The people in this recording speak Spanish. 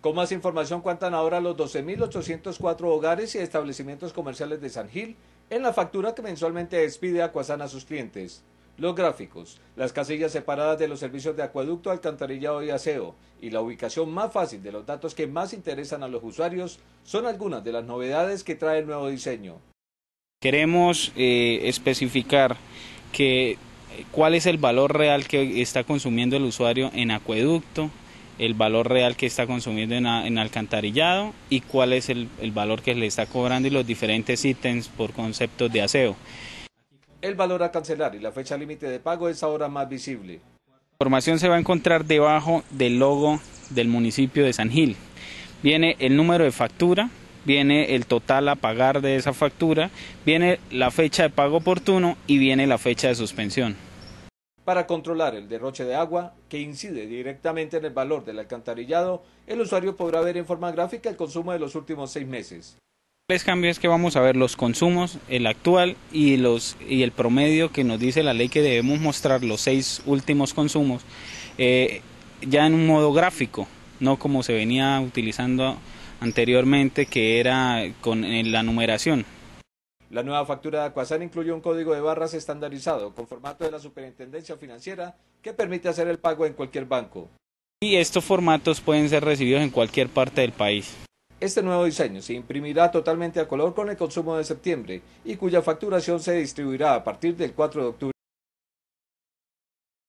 Con más información cuentan ahora los 12.804 hogares y establecimientos comerciales de San Gil en la factura que mensualmente despide Acuasana a sus clientes. Los gráficos, las casillas separadas de los servicios de acueducto, alcantarillado y aseo, y la ubicación más fácil de los datos que más interesan a los usuarios son algunas de las novedades que trae el nuevo diseño. Queremos eh, especificar eh, cuál es el valor real que está consumiendo el usuario en acueducto, el valor real que está consumiendo en, alcantarillado y cuál es el, el valor que le está cobrando y los diferentes ítems por conceptos de aseo. El valor a cancelar y la fecha límite de pago es ahora más visible. La información se va a encontrar debajo del logo del municipio de San Gil. Viene el número de factura, viene el total a pagar de esa factura, viene la fecha de pago oportuno y viene la fecha de suspensión. Para controlar el derroche de agua, que incide directamente en el valor del alcantarillado, el usuario podrá ver en forma gráfica el consumo de los últimos seis meses. cambio es que vamos a ver los consumos, el actual y, los, y el promedio que nos dice la ley que debemos mostrar los seis últimos consumos eh, ya en un modo gráfico, no como se venía utilizando anteriormente que era con la numeración. La nueva factura de Acuasan incluye un código de barras estandarizado con formato de la Superintendencia Financiera que permite hacer el pago en cualquier banco. Y estos formatos pueden ser recibidos en cualquier parte del país. Este nuevo diseño se imprimirá totalmente a color con el consumo de septiembre y cuya facturación se distribuirá a partir del 4 de octubre.